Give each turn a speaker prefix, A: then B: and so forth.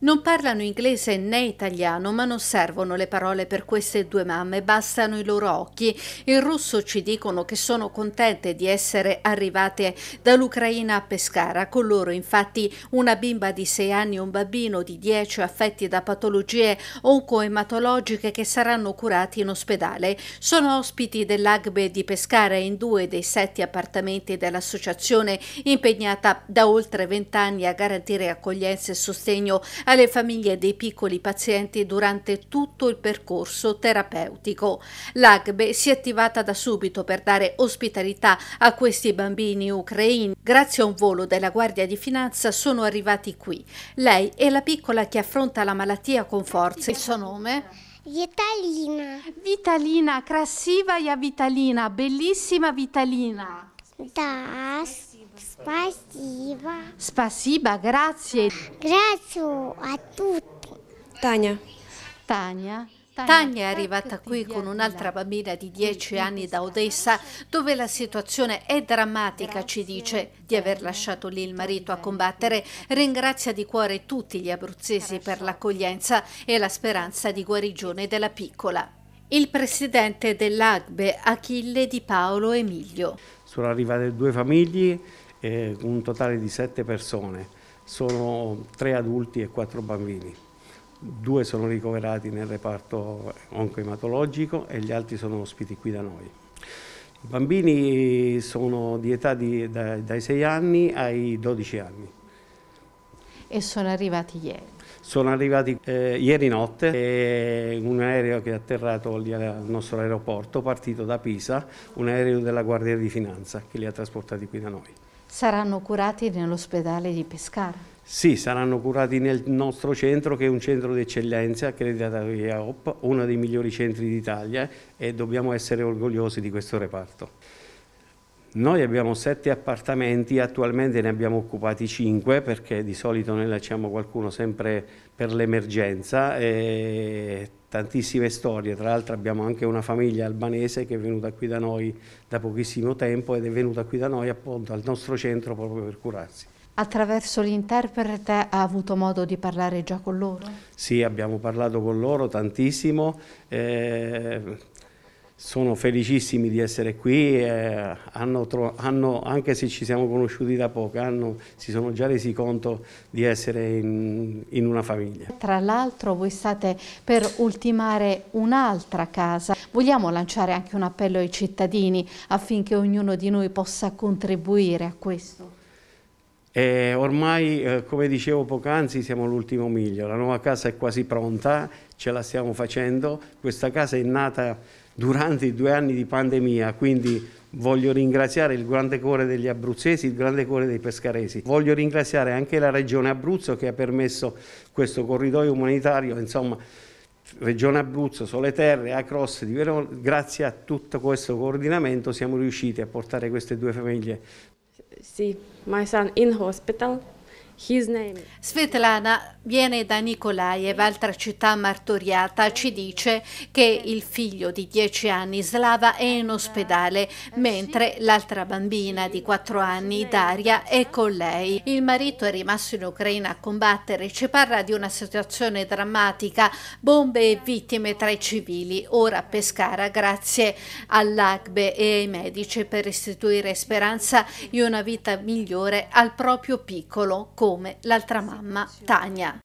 A: Non parlano inglese né italiano, ma non servono le parole per queste due mamme, bastano i loro occhi. In russo ci dicono che sono contente di essere arrivate dall'Ucraina a Pescara. Con loro infatti una bimba di 6 anni e un bambino di 10 affetti da patologie oncoematologiche che saranno curati in ospedale. Sono ospiti dell'Agbe di Pescara in due dei sette appartamenti dell'associazione impegnata da oltre 20 anni a garantire accoglienza e sostegno alle famiglie dei piccoli pazienti durante tutto il percorso terapeutico. L'AGBE si è attivata da subito per dare ospitalità a questi bambini ucraini. Grazie a un volo della Guardia di Finanza sono arrivati qui. Lei è la piccola che affronta la malattia con forza. Il suo nome? Vitalina. Vitalina, красивая Vitalina, bellissima Vitalina. Das.
B: Спасибо.
A: Спасибо, grazie. Grazie a tutti. Tania. Tania. Tania è arrivata qui con un'altra bambina di 10 anni da Odessa, dove la situazione è drammatica, ci dice, di aver lasciato lì il marito a combattere. Ringrazia di cuore tutti gli abruzzesi per l'accoglienza e la speranza di guarigione della piccola. Il presidente dell'AGBE, Achille Di Paolo Emilio.
B: Sono arrivate due famiglie eh, un totale di sette persone, sono tre adulti e quattro bambini. Due sono ricoverati nel reparto oncoematologico e gli altri sono ospiti qui da noi. I bambini sono di età di, da, dai 6 anni ai 12 anni.
A: E sono arrivati ieri?
B: Sono arrivati eh, ieri notte, e un aereo che è atterrato lì al nostro aeroporto, partito da Pisa, un aereo della Guardia di Finanza che li ha trasportati qui da noi
A: saranno curati nell'ospedale di Pescara.
B: Sì, saranno curati nel nostro centro che è un centro d'eccellenza accreditato da IAOP, uno dei migliori centri d'Italia e dobbiamo essere orgogliosi di questo reparto. Noi abbiamo sette appartamenti, attualmente ne abbiamo occupati cinque perché di solito noi lasciamo qualcuno sempre per l'emergenza e tantissime storie, tra l'altro abbiamo anche una famiglia albanese che è venuta qui da noi da pochissimo tempo ed è venuta qui da noi appunto al nostro centro proprio per curarsi.
A: Attraverso l'interprete ha avuto modo di parlare già con loro?
B: Sì, abbiamo parlato con loro tantissimo. Eh, sono felicissimi di essere qui, eh, hanno, hanno, anche se ci siamo conosciuti da poco, eh, hanno, si sono già resi conto di essere in, in una famiglia.
A: Tra l'altro voi state per ultimare un'altra casa, vogliamo lanciare anche un appello ai cittadini affinché ognuno di noi possa contribuire a questo?
B: E ormai, eh, come dicevo poc'anzi, siamo all'ultimo miglio, la nuova casa è quasi pronta, ce la stiamo facendo, questa casa è nata durante i due anni di pandemia, quindi voglio ringraziare il grande cuore degli abruzzesi, il grande cuore dei pescaresi, voglio ringraziare anche la regione Abruzzo che ha permesso questo corridoio umanitario, insomma, Regione Abruzzo, Sole Terre, Across di Verona, grazie a tutto questo coordinamento siamo riusciti a portare queste due famiglie
A: see my son in hospital Svetlana viene da Nikolaev, altra città martoriata. Ci dice che il figlio di 10 anni, Slava, è in ospedale, mentre l'altra bambina di 4 anni, Daria, è con lei. Il marito è rimasto in Ucraina a combattere. Ci parla di una situazione drammatica, bombe e vittime tra i civili. Ora a Pescara, grazie all'AGBE e ai medici per restituire speranza e una vita migliore al proprio piccolo. Con come l'altra mamma Tania.